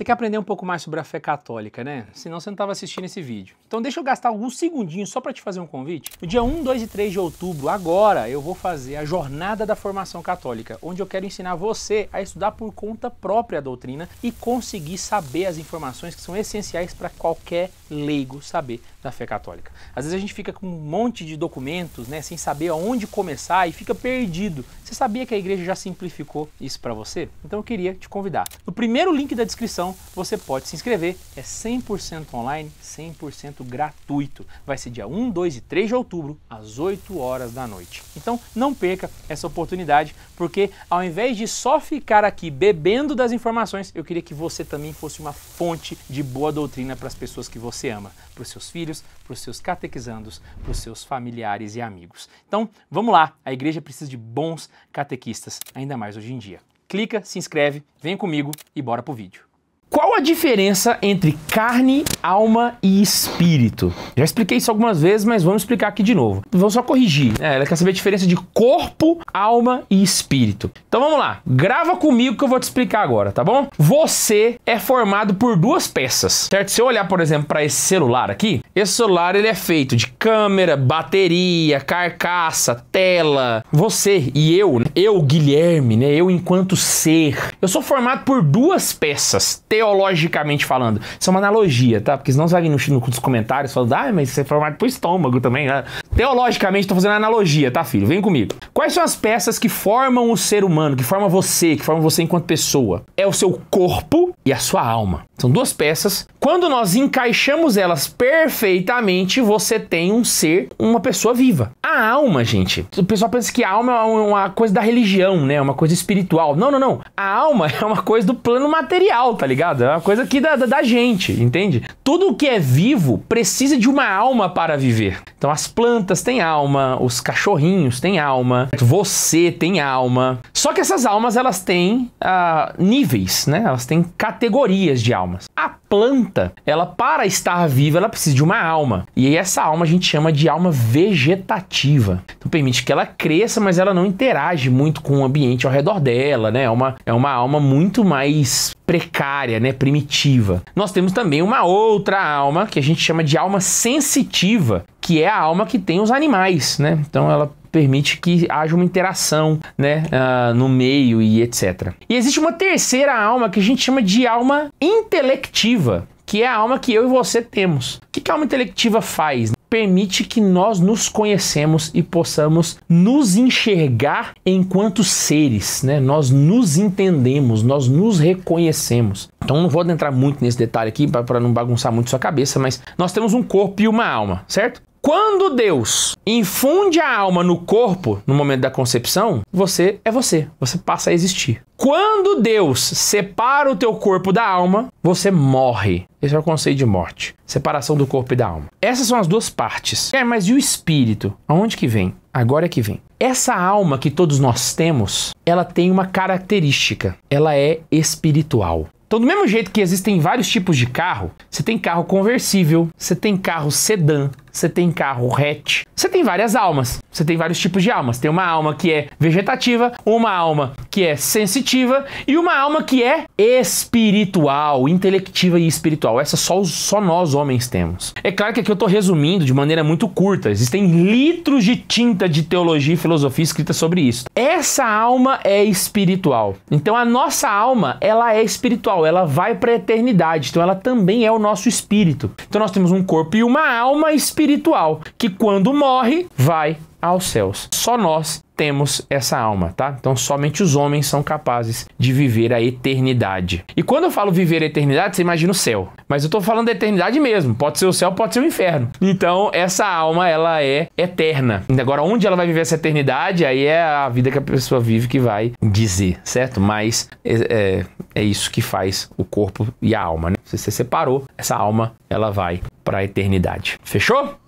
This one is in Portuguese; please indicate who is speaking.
Speaker 1: Você quer aprender um pouco mais sobre a fé católica, né? Senão você não estava assistindo esse vídeo. Então deixa eu gastar alguns segundinhos só para te fazer um convite. No dia 1, 2 e 3 de outubro, agora, eu vou fazer a Jornada da Formação Católica, onde eu quero ensinar você a estudar por conta própria a doutrina e conseguir saber as informações que são essenciais para qualquer leigo saber da fé católica. Às vezes a gente fica com um monte de documentos, né, sem saber aonde começar e fica perdido. Você sabia que a igreja já simplificou isso para você? Então eu queria te convidar. No primeiro link da descrição inscrição, você pode se inscrever. É 100% online, 100% gratuito. Vai ser dia 1, 2 e 3 de outubro, às 8 horas da noite. Então não perca essa oportunidade, porque ao invés de só ficar aqui bebendo das informações, eu queria que você também fosse uma fonte de boa doutrina para as pessoas que você ama, para os seus filhos, para os seus catequizandos, para os seus familiares e amigos. Então vamos lá, a igreja precisa de bons catequistas, ainda mais hoje em dia clica, se inscreve, vem comigo e bora pro vídeo. Qual a diferença entre carne, alma e espírito? Já expliquei isso algumas vezes, mas vamos explicar aqui de novo. Vamos só corrigir. É, ela quer saber a diferença de corpo, alma e espírito. Então vamos lá. Grava comigo que eu vou te explicar agora, tá bom? Você é formado por duas peças, certo? Se eu olhar, por exemplo, para esse celular aqui, esse celular ele é feito de câmera, bateria, carcaça, tela. Você e eu, né? eu Guilherme, né? Eu enquanto ser, eu sou formado por duas peças teológicas logicamente falando. Isso é uma analogia, tá? Porque senão você vai vir nos comentários falando, ah, mas isso é formado pro estômago também, né? Teologicamente, tô fazendo analogia, tá, filho? Vem comigo. Quais são as peças que formam o ser humano, que formam você, que formam você enquanto pessoa? É o seu corpo e a sua alma. São duas peças. Quando nós encaixamos elas perfeitamente, você tem um ser, uma pessoa viva. A alma, gente. O pessoal pensa que a alma é uma coisa da religião, né? É uma coisa espiritual. Não, não, não. A alma é uma coisa do plano material, tá ligado? É uma coisa aqui da, da, da gente, entende? Tudo o que é vivo precisa de uma alma para viver. Então as plantas têm alma, os cachorrinhos têm alma, você tem alma. Só que essas almas elas têm ah, níveis, né? Elas têm categorias de almas a planta, ela para estar viva, ela precisa de uma alma. E aí essa alma a gente chama de alma vegetativa. Então permite que ela cresça, mas ela não interage muito com o ambiente ao redor dela, né? É uma, é uma alma muito mais precária, né, primitiva. Nós temos também uma outra alma que a gente chama de alma sensitiva, que é a alma que tem os animais, né? Então ela permite que haja uma interação né, uh, no meio e etc. E existe uma terceira alma que a gente chama de alma intelectiva, que é a alma que eu e você temos. O que a alma intelectiva faz? Permite que nós nos conhecemos e possamos nos enxergar enquanto seres, né? Nós nos entendemos, nós nos reconhecemos. Então não vou adentrar muito nesse detalhe aqui para não bagunçar muito sua cabeça, mas nós temos um corpo e uma alma, certo? Quando Deus infunde a alma no corpo, no momento da concepção, você é você, você passa a existir. Quando Deus separa o teu corpo da alma, você morre. Esse é o conceito de morte, separação do corpo e da alma. Essas são as duas partes. É, mas e o espírito? Aonde que vem? Agora é que vem. Essa alma que todos nós temos, ela tem uma característica. Ela é espiritual. Então, do mesmo jeito que existem vários tipos de carro, você tem carro conversível, você tem carro sedã, você tem carro hatch, você tem várias almas. Você tem vários tipos de almas. Tem uma alma que é vegetativa, uma alma que é sensitiva e uma alma que é espiritual, intelectiva e espiritual. Essa só, só nós homens temos. É claro que aqui eu estou resumindo de maneira muito curta. Existem litros de tinta de teologia e filosofia escrita sobre isso. Essa alma é espiritual. Então a nossa alma, ela é espiritual, ela vai para a eternidade. Então ela também é o nosso espírito. Então nós temos um corpo e uma alma espiritual que quando morre vai aos céus. Só nós temos essa alma, tá? Então somente os homens são capazes de viver a eternidade. E quando eu falo viver a eternidade, você imagina o céu. Mas eu tô falando da eternidade mesmo. Pode ser o céu, pode ser o inferno. Então essa alma, ela é eterna. Agora, onde ela vai viver essa eternidade, aí é a vida que a pessoa vive que vai dizer, certo? Mas é, é, é isso que faz o corpo e a alma, né? Se você separou, essa alma, ela vai para a eternidade. Fechou?